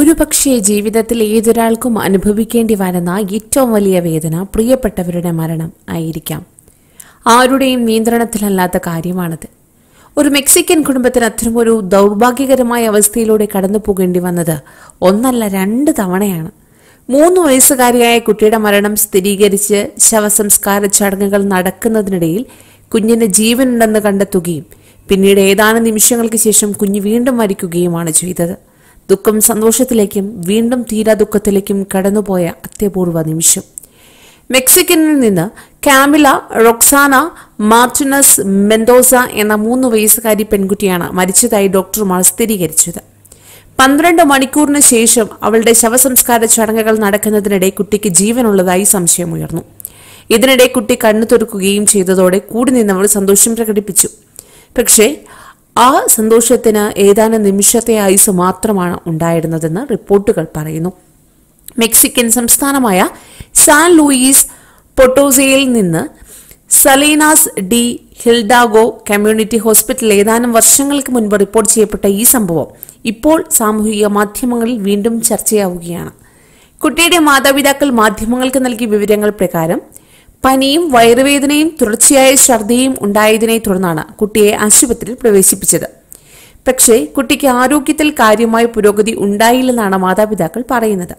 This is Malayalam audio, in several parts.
ഒരുപക്ഷേ ജീവിതത്തിൽ ഏതൊരാൾക്കും അനുഭവിക്കേണ്ടി വരുന്ന ഏറ്റവും വലിയ വേദന പ്രിയപ്പെട്ടവരുടെ മരണം ആയിരിക്കാം ആരുടെയും നിയന്ത്രണത്തിലല്ലാത്ത കാര്യമാണത് ഒരു മെക്സിക്കൻ കുടുംബത്തിന് ഒരു ദൗർഭാഗ്യകരമായ അവസ്ഥയിലൂടെ കടന്നു പോകേണ്ടി വന്നത് ഒന്നല്ല രണ്ട് തവണയാണ് മൂന്ന് വയസ്സുകാരിയായ കുട്ടിയുടെ മരണം സ്ഥിരീകരിച്ച് ശവസംസ്കാര ചടങ്ങുകൾ നടക്കുന്നതിനിടയിൽ കുഞ്ഞിന് ജീവനുണ്ടെന്ന് കണ്ടെത്തുകയും പിന്നീട് ഏതാനും നിമിഷങ്ങൾക്ക് ശേഷം കുഞ്ഞ് വീണ്ടും മരിക്കുകയുമാണ് ചെയ്തത് ദുഃഖം സന്തോഷത്തിലേക്കും വീണ്ടും തീരാ ദുഃഖത്തിലേക്കും കടന്നുപോയ അത്യപൂർവ നിമിഷം മെക്സിക്കനിൽ നിന്ന് കാമില റൊക്സാന മാർട്ടിനസ് മെന്തോസ എന്ന മൂന്ന് വയസ്സുകാരി പെൺകുട്ടിയാണ് മരിച്ചതായി ഡോക്ടർമാർ സ്ഥിരീകരിച്ചത് പന്ത്രണ്ട് മണിക്കൂറിന് ശേഷം അവളുടെ ശവസംസ്കാര ചടങ്ങുകൾ നടക്കുന്നതിനിടെ കുട്ടിക്ക് ജീവനുള്ളതായി സംശയമുയർന്നു ഇതിനിടെ കുട്ടി കണ്ണു തുറക്കുകയും ചെയ്തതോടെ കൂടി നിന്നവൾ സന്തോഷം പ്രകടിപ്പിച്ചു പക്ഷേ ആ സന്തോഷത്തിന് ഏതാനും നിമിഷത്തെ ആയുസ് മാത്രമാണ് ഉണ്ടായിരുന്നതെന്ന് റിപ്പോർട്ടുകൾ പറയുന്നു മെക്സിക്കൻ സംസ്ഥാനമായ സാൻ ലൂയിസ് പൊട്ടോസയിൽ നിന്ന് സലീനാസ് ഡി ഹിൽഡാഗോ കമ്മ്യൂണിറ്റി ഹോസ്പിറ്റലിൽ ഏതാനും വർഷങ്ങൾക്ക് മുൻപ് റിപ്പോർട്ട് ചെയ്യപ്പെട്ട ഈ സംഭവം ഇപ്പോൾ സാമൂഹിക മാധ്യമങ്ങളിൽ വീണ്ടും ചർച്ചയാവുകയാണ് കുട്ടിയുടെ മാതാപിതാക്കൾ മാധ്യമങ്ങൾക്ക് നൽകിയ വിവരങ്ങൾ പ്രകാരം പനിയും വയറുവേദനയും തുടർച്ചയായ ഛർദിയും ഉണ്ടായതിനെ തുടർന്നാണ് കുട്ടിയെ ആശുപത്രിയിൽ പ്രവേശിപ്പിച്ചത് പക്ഷേ കുട്ടിക്ക് ആരോഗ്യത്തിൽ കാര്യമായ പുരോഗതി ഉണ്ടായില്ലെന്നാണ് മാതാപിതാക്കൾ പറയുന്നത്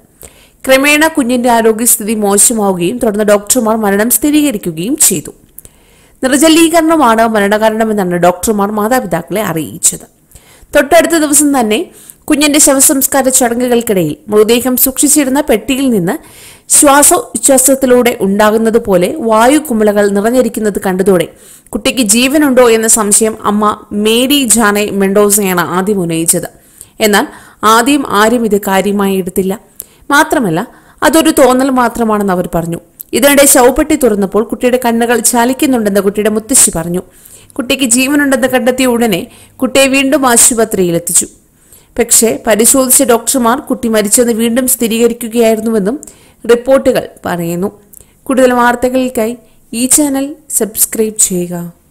ക്രമേണ കുഞ്ഞിന്റെ ആരോഗ്യസ്ഥിതി മോശമാവുകയും തുടർന്ന് ഡോക്ടർമാർ മരണം സ്ഥിരീകരിക്കുകയും ചെയ്തു നിർജലീകരണമാണ് മരണകാരണമെന്നാണ് ഡോക്ടർമാർ മാതാപിതാക്കളെ അറിയിച്ചത് തൊട്ടടുത്ത ദിവസം തന്നെ കുഞ്ഞിന്റെ ശവസംസ്കാര ചടങ്ങുകൾക്കിടയിൽ മൃതദേഹം സൂക്ഷിച്ചിരുന്ന പെട്ടിയിൽ നിന്ന് ശ്വാസോച്ഛ്വാസത്തിലൂടെ ഉണ്ടാകുന്നത് പോലെ വായു കുമിളകൾ നിറഞ്ഞിരിക്കുന്നത് കണ്ടതോടെ കുട്ടിക്ക് ജീവനുണ്ടോ എന്ന സംശയം അമ്മ മേരി ജാനെ മെൻഡോസയാണ് ആദ്യം ഉന്നയിച്ചത് എന്നാൽ ആദ്യം ആരും ഇത് കാര്യമായി എടുത്തില്ല മാത്രമല്ല അതൊരു തോന്നൽ മാത്രമാണെന്ന് അവർ പറഞ്ഞു ഇതിനിടെ ശവപ്പെട്ടി തുറന്നപ്പോൾ കുട്ടിയുടെ കണ്ണുകൾ ചലിക്കുന്നുണ്ടെന്ന് കുട്ടിയുടെ മുത്തശ്ശി പറഞ്ഞു കുട്ടിക്ക് ജീവനുണ്ടെന്ന് കണ്ടെത്തിയ ഉടനെ കുട്ടിയെ വീണ്ടും ആശുപത്രിയിൽ എത്തിച്ചു പക്ഷേ പരിശോധിച്ച ഡോക്ടർമാർ കുട്ടി മരിച്ചെന്ന് വീണ്ടും സ്ഥിരീകരിക്കുകയായിരുന്നുവെന്നും റിപ്പോർട്ടുകൾ പറയുന്നു കൂടുതൽ വാർത്തകൾക്കായി ഈ ചാനൽ സബ്സ്ക്രൈബ് ചെയ്യുക